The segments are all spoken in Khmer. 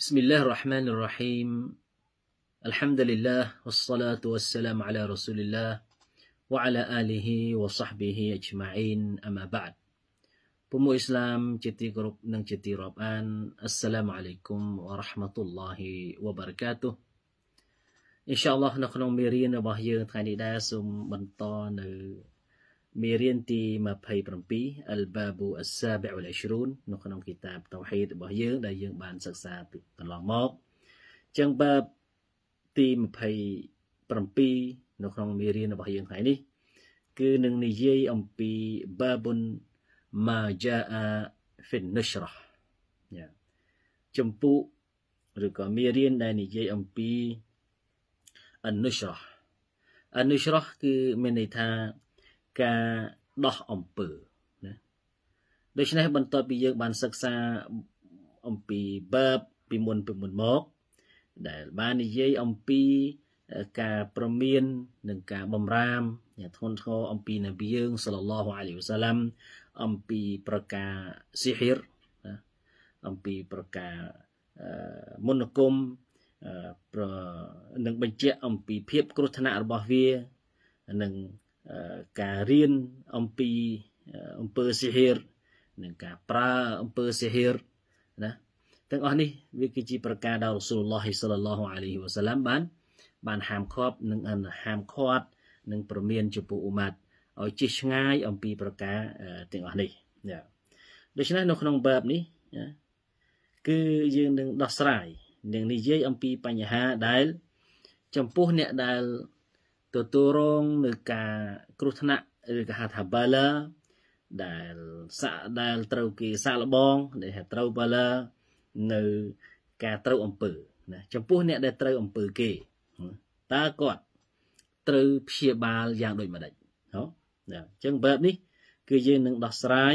بسم الله الرحمن الرحيم الحمد لله والصلاة والسلام على رسول الله وعلى آله وصحبه أجمعين أما بعد بمو إسلام جتيكروب نن ربان السلام عليكم ورحمة الله وبركاته إن شاء الله نخلو ميرين وبهير تخاني داسم بنطان មេរៀនទី27 Al-Babu As-Sabi' wal-Ishrun នៅក្នុងគីតាបតោហីតរបស់យើងដែលយើង បានសិក្សាកន្លងមកចឹងបាបទី27នៅក្នុងមេរៀនរបស់យើងថ្ងៃនេះ គឺនឹងនិយាយអំពី Babun Ma Ja'a fi Nushrah យ៉ាចម្ពោះឬក៏មេរៀនដែលនិយាយអំពី An-Nushrah An-Nushrah គឺមានន័យថាការដោះអំពើណាដូច្នេះបន្ទាប់ពីយើងបានសិក្សាអំពី verb ពីមុនពីមុនមកដែលបាននិយាយអំពីការប្រមាន និងការបំរាមយ៉ាងធ្ងន់ធ្ងរអំពីនប៊ីយើងសល្លឡោះអាលីវសាឡាំអំពីប្រការស៊ីហ៊ីរអំពីប្រការមុនគុំនឹងបញ្ជាក់អំពីភាព គ្រោះថ្នាក់របស់វានិងការរៀនអំពីអំពើសិហិរនិងការប្រើអំពើសិហិរណាទាំងអស់នេះវាគឺជាប្រការដែលរ៉ាស៊ូលឡោះសាឡឡោះអាឡៃហ៊ីវ៉ាសាឡាំបានបានហាមឃាត់និងហាមឃាត់និងប្រមានចំពោះអ៊ុម៉ាត់ឲ្យជិះឆ្ងាយអំពីប្រការទាំងអស់នេះដូច្នេះនៅក្នុងបែបនេះគឺយើងនឹងដោះស្រាយនឹងនិយាយអំពីបញ្ហាដែល ចំពោះអ្នកដែលទទួលរងនឹងការគ្រោះថ្នាក់ឬក៏ហៅថា bala ដែលសាក់ដែលត្រូវគេសាក់លបងដែលថាត្រូវ bala នៅការត្រូវអំពើណាចំពោះអ្នក ដែលត្រូវអំពើគេតើគាត់ត្រូវព្យាបាលយ៉ាងដូចម្ដេចហ៎អញ្ចឹងបែបនេះ គឺយើងនឹងដោះស្រាយ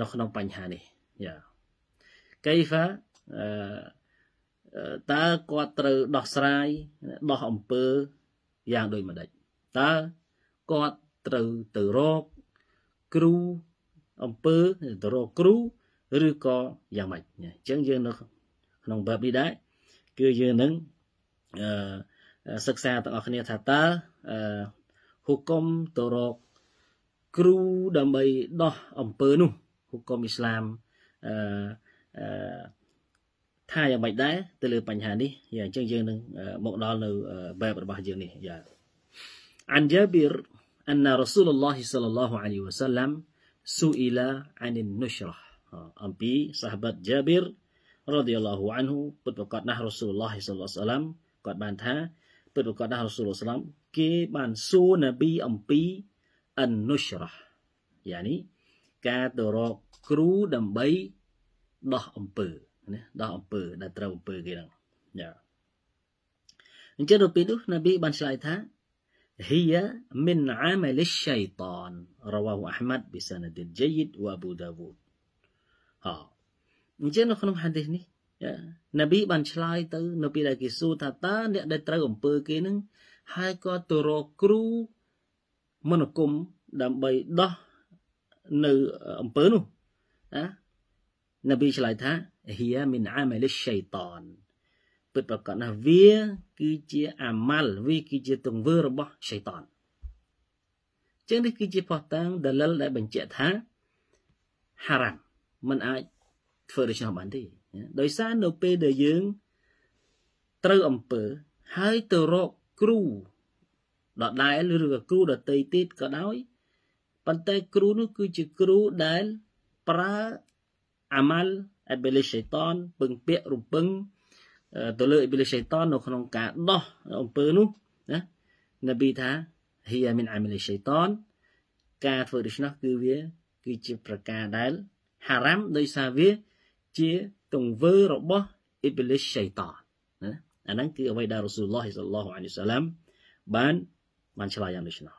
នៅក្នុងបញ្ហានេះយ៉ាកៃហ្វាតើគាត់ត្រូវដោះស្រាយដោះអំពើយ៉ាងដូចម្ដេចតើគាត់ត្រូវទៅរកគ្រូអំពើទៅរកគ្រូឬក៏យ៉ាងម៉េចអញ្ចឹងយើងនៅក្នុងបែបនេះដែរគឺយើងនឹងអឺសិក្សាទាំងអស់គ្នាថាតើអឺហុកុំទៅរកគ្រូដើម្បីដោះអំពើនោះហុកុំអ៊ីស្លាមអឺអឺថាយ៉ាងម៉េចដែរទៅលើបញ្ហានេះយ៉ាងអញ្ចឹងយើងនឹង មកដល់នៅ web របស់យើងនេះយ៉ា عن جابر أن رسول الله صلى الله عليه وسلم سئل عن النشرة អំពីសាហាបត Jabir រ៉ាឌីយ៉ាឡោះអានហ៊ូពិតប្រាកដណាស់រ៉ាស៊ូលឡោះសល្លសាឡាមគាត់បានថាពិតប្រាកដណាស់រ៉ាស៊ូលសាឡាមគេបានសួរនប៊ីអំពីអិននុស្រះយ៉ានេះការទៅរកគ្រូដើម្បីដោះអំពើណាដល់អំពើដែលត្រូវអំពើគេហ្នឹងយ៉ាអញ្ចឹងទៅពេលនោះនប៊ីបានឆ្លើយថា هي من عمل الشيطان رواه أحمد بسند جيد وأبو داود អញ្ចឹងនៅក្នុងហាឌីសនេះនប៊ីបានឆ្លើយទៅ នៅពេលដែលគេសួរថាតើអ្នកដែលត្រូវអំពើគេនឹងហើយក៏ទៅរកគ្រូមនគមដើម្បីដោះនៅអំពើនោះណានប៊ីឆ្លើយថា hiya min amal ash-shaytan ពិតប្រាកដណាស់វាគឺជាអាម៉ាល់វាគឺជាទង្វើរបស់ shaytan ចឹងនេះគឺជាផុសតាំងដលិលដែលបញ្ជាក់ថា haram มันអាចធ្វើដូច្នោះបានទេដោយសារនៅពេលដែលយើងត្រូវអំពើហើយទៅរកគ្រូដដែលឬក៏គ្រូដតីទៀតក៏ដោយប៉ុន្តែគ្រូនោះគឺជាគ្រូដែលប្រើអាម៉ាល់អេបេលីសេតនពឹងពាក់រំពឹងទៅលើអេបេលីសេតននៅក្នុងការដោះអំពើនោះណានប៊ីថាហៀមីនអាមីលីសេតនការធ្វើដូច្នោះគឺវាគឺជាប្រការដែលហារ៉ាំដោយសារវាជាទង្វើរបស់អេបេលីសេតនណាអាហ្នឹងគឺអ្វីដែលរ៉ូស៊ូលឡោះសល្លោះអាឡៃសាឡាមបានបានឆ្លើយយ៉ាងដូច្នោះ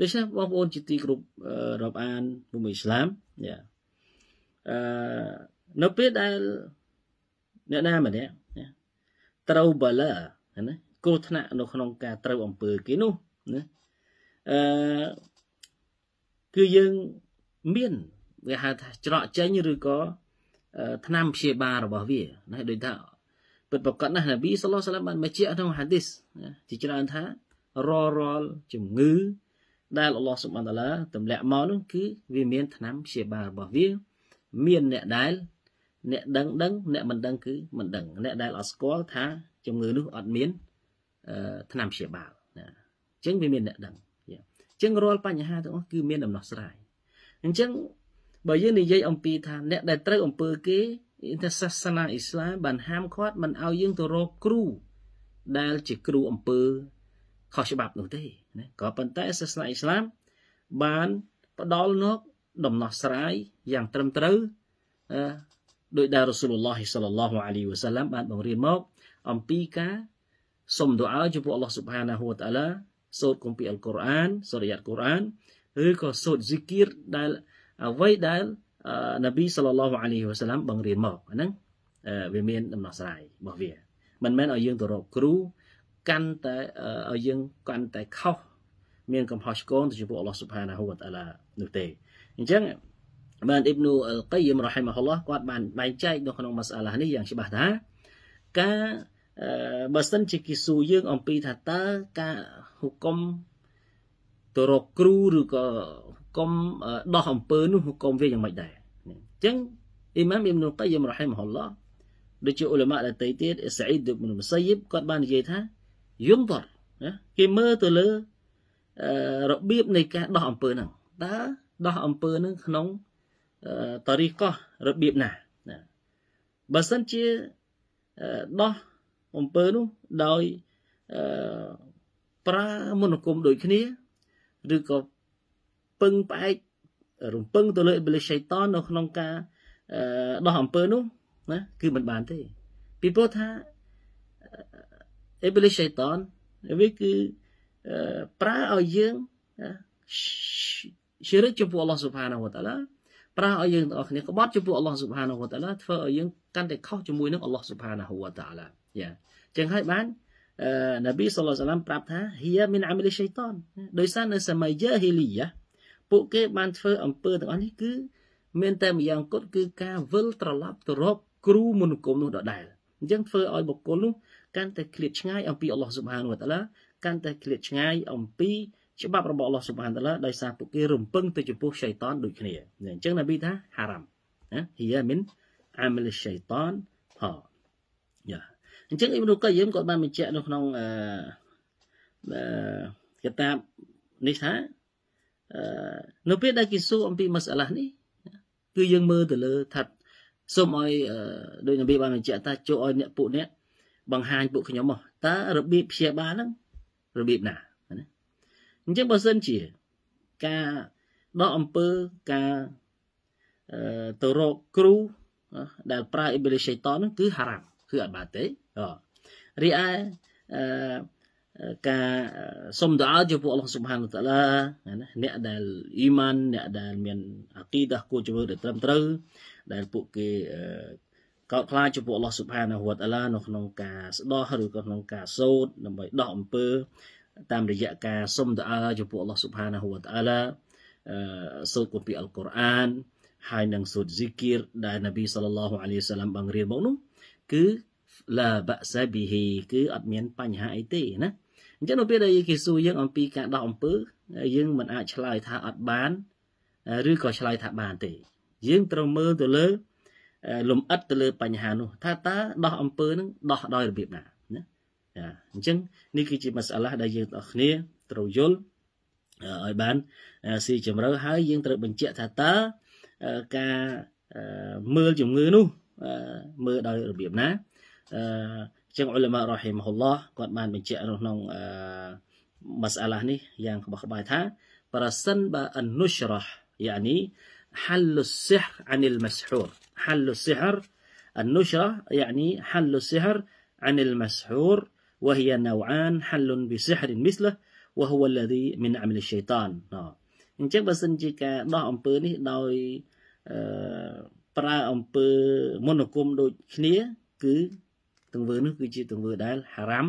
ដូច្នេះបងប្អូនជាទីគ្រប់រាប់អានភូមិអ៊ីស្លាមយ៉ានៅពេលដែលអ្នកណាម្នាក់ត្រូវបលាណាគ្រោះថ្នាក់នៅក្នុង ការត្រូវ អំពើគេនោះណាអឺគឺយើងមានវាហៅថាច្រកចេញឬក៏ឆ្នាំព្យាបាលរបស់វា ណា ដូចថាពិតប្រកបណាស់នប៊ីសុលឡោះសាឡាមបានបញ្ជាក់ក្នុងហាឌីសជាច្រើនថាររលជំងឺដែលអល់ឡោះសុបអានតាឡាទម្លាក់មកនោះគឺវាមានឆ្នាំព្យាបាលរបស់វាមានអ្នកដែលអ្នកដឹងដឹងអ្នកមិនដឹងគឺមិនដឹងអ្នកដែលអត់ស្គាល់ថាជំងឺនោះអត់មានថ្នាំព្យាបាលណាអញ្ចឹងវាមានអ្នកដឹងអញ្ចឹងរាល់បញ្ហាទាំងអស់គឺមានដំណោះស្រាយអញ្ចឹងបើយើងនិយាយអំពីថាអ្នកដែលត្រូវ អំពើគេថាសាសនាអ៊ីស្លាមបានហាមឃាត់មិនឲ្យយើងទៅរកគ្រូដែលជាគ្រូអំពើខុសច្បាប់នោះទេណាក៏ប៉ុន្តែសាសនាអ៊ីស្លាមបានផ្ដល់នក់ដំណោះស្រាយយ៉ាងត្រឹមត្រូវដោយដែលរ៉ូស៊ូលឡោះសាឡឡោះអាលីវ៉ាសាឡាំបានបង្រៀនមកអំពីការសុំដុអាចំពោះអល់ឡោះស៊ុបហានាហ៊ូវតាឡាសូត្រគម្ពីរអល់កុរអានសូត្រអាយ៉ាតកុរអានឬក៏សូត្រហ្ស៊ីគីរដែលអ្វីដែលនប៊ីសាឡឡោះអាលីវ៉ាសាឡាំបង្រៀនមកហ្នឹងវាមានដំណោះស្រាយរបស់វា មិនមែនឲ្យយើងទៅរកគ្រូកាន់តែឲ្យយើងកាន់តែខុសមានកំហុសឆ្គងទៅចំពោះអល់ឡោះស៊ុបហានាហ៊ូវតាឡានោះទេអញ្ចឹងបានអ៊ីបនូអលកៃយមរ៉ហ៊ីម៉ាហ៊ុលឡោះគាត់បានបែងចែកនៅក្នុងមសអាឡានេះយ៉ាងច្បាស់ថាការបើសិនជាគេសួរយើងអំពីថាតើការហុកុមទៅរកគ្រូឬក៏ហុកុមដោះអំពើនោះហុកុមវាយ៉ាងម៉េចដែរអញ្ចឹងអ៊ីម៉ាមអ៊ីបនូកៃយមរ៉ហ៊ីម៉ាហ៊ុលឡោះដូចជាអ៊ុលម៉ាដតៃទៀតសាអ៊ីដអ៊ីបនូមុសៃបគាត់បាននិយាយថាយំតរគេមើលទៅលើរបៀបនៃការដោះអំពើហ្នឹងតើដោះអំពើនឹងក្នុងតារីកោះរបៀបណាណាបើសិនជាដោះអំពើនោះដោយប្រើមន្តអាគមដូចគ្នាឬក៏ពឹងផ្អែក រំពឹងទៅលើអ៊ីបលីសសៃតាននៅក្នុងការដោះអំពើនោះណាគឺមិនបានទេពីព្រោះថាអ៊ីបលីសសៃតានវាគឺប្រើឲ្យយើងឈិរិកចំពោះអល់ឡោះស៊ុបហានាវតាឡាប្រាស់ឲ្យយើងទាំងអស់គ្នាក្បត់ចំពោះអល់ឡោះស៊ុបហានាវតាឡាធ្វើឲ្យយើងកាន់តែខុសជាមួយនឹងអល់ឡោះស៊ុបហានាវតាឡាយ៉ាចឹងហើយបាននប៊ីសល្លសាឡាមប្រាប់ថាហៀមានអាមីលីសៃតានដោយសារនៅសម័យយ៉ាហ៊ីលីយ៉ាពួកគេបានធ្វើអំពើទាំងអស់នេះគឺ មាន តែម្យ៉ាងគត់គឺការវិលត្រឡប់ទៅរកគ្រូមុនគុំនោះដដែលអញ្ចឹងធ្វើឲ្យបុគ្គលនោះកាន់តែឃ្លាតឆ្ងាយអំពីអល់ឡោះស៊ុបហានវតាឡាកាន់តែឃ្លាតឆ្ងាយអំពីច្បាប់របស់អល់ឡោះសុបានតាឡាដោយសារពួកគេរំពឹងទៅចំពោះឆៃតនដូចគ្នាអញ្ចឹងណាប៊ីថាហារ៉ាំណាហ៊ីយ៉ាមិនអាមលឆៃតនហាយ៉ាអញ្ចឹងអ៊ីមរូកាយឹមគាត់បានបញ្ជាក់នៅក្នុងអឺកតាបនេះថាអឺនៅពេលដែលគេសួរអំពីមសអាឡានេះគឺយើងមើលទៅលើថាសូមឲ្យដូចនប៊ីបានបញ្ជាក់ថាចូលឲ្យអ្នកពួកអ្នកបង្ហាញពួកខ្ញុំមកតើរបៀបព្យាបាលហ្នឹងរបៀបណាអញ្ចឹងបើសិនជាការដកអំពើការទៅរកគ្រូដែលប្រើអ៊ីបលីសឆៃតនហ្នឹងគឺហារ៉ាមគឺអត់បានទេរីឯការសុំដៅចំពោះអល់ឡោះស៊ុបហានតាឡាណាអ្នកដែលអ៊ីម៉ានអ្នកដែលមានអាគីដាគួរជំរឿដែលត្រឹមត្រូវដែលពួកគេកោតខ្លាចចំពោះអល់ឡោះស៊ុបហានវតអាឡានៅក្នុងការស្ដោះឬក៏ក្នុងការសូត្រដើម្បីដោះអំពើតាមរយៈការសុំដាចំពោះ Allah Subhanahu Wa Ta'ala សូត្រគម្ពីរអល់កុរអានហើយនឹងសូត្រ zikir ដែល Nabi Sallallahu Alaihi Wasallam បង្រៀនមកនោះគឺ la ba'sa bihi គឺអត់មានបញ្ហាអីទេណាអញ្ចឹងនៅពេលដែលគេសួរយើងអំពីការដោះអំពើយើងមិនអាចឆ្លើយថាអត់បានឬក៏ឆ្លើយថាបានទេយើងត្រូវមើលទៅលើលំអិតទៅលើបញ្ហានោះថាតើដោះអំពើនឹងដោះដោយរបៀបណាចាអញ្ចឹងនេះគឺជាមសាឡាដែលយើងទាំងអស់គ្នាត្រូវយល់ឲ្យបានស៊ីជ្រៅហើយយើងត្រូវបញ្ជាក់ថាតើការមើលជំងឺនោះមើលដោយរបៀបណាអញ្ចឹងអ៊ុលម៉ារ៉ហ៊ីមហ៊ុលឡោះគាត់បានបញ្ជាក់នៅក្នុងមសាឡានេះយ៉ាងក្បោះក្បាយថាប្រសិនបើអនុស្រះយ៉ានី حل السحر عن المسحور حل السحر النشرة يعني حل السحر عن المسحور وهي نوعان حل بسحر مثله وهو الذي من عمل الشيطان អញ្ចឹងបើសិនជាការដោះអំពើនេះដោយប្រើអំពើមន្តអាគមដូចគ្នាគឺទង្វើនោះគឺជាទង្វើដែលហារ៉ាម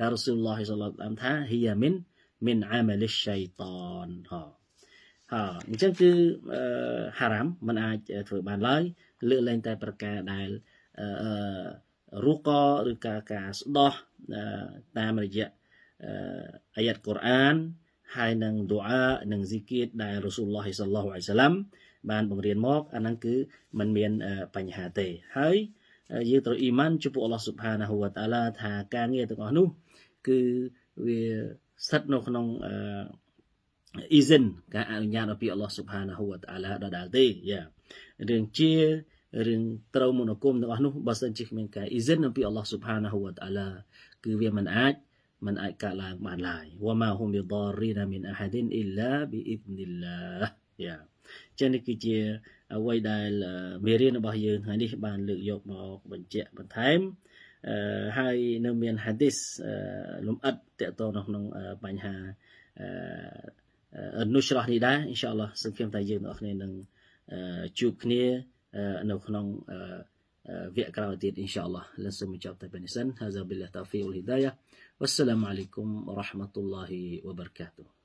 ដែលរ៉ាស៊ូលឡោះសឡឡាមថាហ៊ីយ៉ាមិនមិនអាមលិសៃតនហោអញ្ចឹងគឺហារ៉ាមមិនអាចធ្វើបានឡើយលើកលែងតែប្រការដែលរូកឬការការស្ដោះតាមរយៈអាយ៉ាត់កូរ៉ានហើយនឹងឌូអានិងហ្ស៊ីគៀតដែលរ៉ូស៊ូលឡោះសល្លោះអាយសាឡាំបានបង្រៀនមកអាហ្នឹងគឺมันមានបញ្ហាទេហើយយើងត្រូវអ៊ីម៉ានចំពោះអល់ឡោះស៊ុបហានាហ៊ូវតាឡាថាការងារទាំងអស់នោះគឺវាស្ថិតនៅក្នុងអ៊ីសិនការអនុញ្ញាតរបស់ពីអល់ឡោះស៊ុបហានាហ៊ូវតាឡាដដែលទេយ៉ារឿងជារឿងត្រូវមនោគមទាំងអស់នោះបើសិនជាគ្មានការអ៊ីសិនអំពីអល់ឡោះស៊ុបហានាហ៊ូវតាឡាគឺវាមិនអាចមិនអាចកើតឡើងបានឡើយវ៉ាម៉ាហ៊ុំប៊ីដារីណាមីនអាហាឌីនអ៊ីឡាប៊ីអ៊ីបនីឡាយ៉ាចឹងនេះគឺជាអ្វីដែលមេរៀនរបស់យើងថ្ងៃនេះបាន លើកយកមកបញ្ជាក់បន្ថែមហើយនៅមានហាឌីសលំអិតតកតនៅក្នុងបញ្ហាអនុស្រោះនេះដែរអ៊ីនសាអល់ឡោះសង្ឃឹមថាយើងទាំងអស់គ្នានឹងជួបគ្នា إن شاء الله لنسو នៅក្នុងវគ្គក្រោយទៀត inshallah سن هذا بالله التوفيق والهدايه والسلام عليكم ورحمه الله وبركاته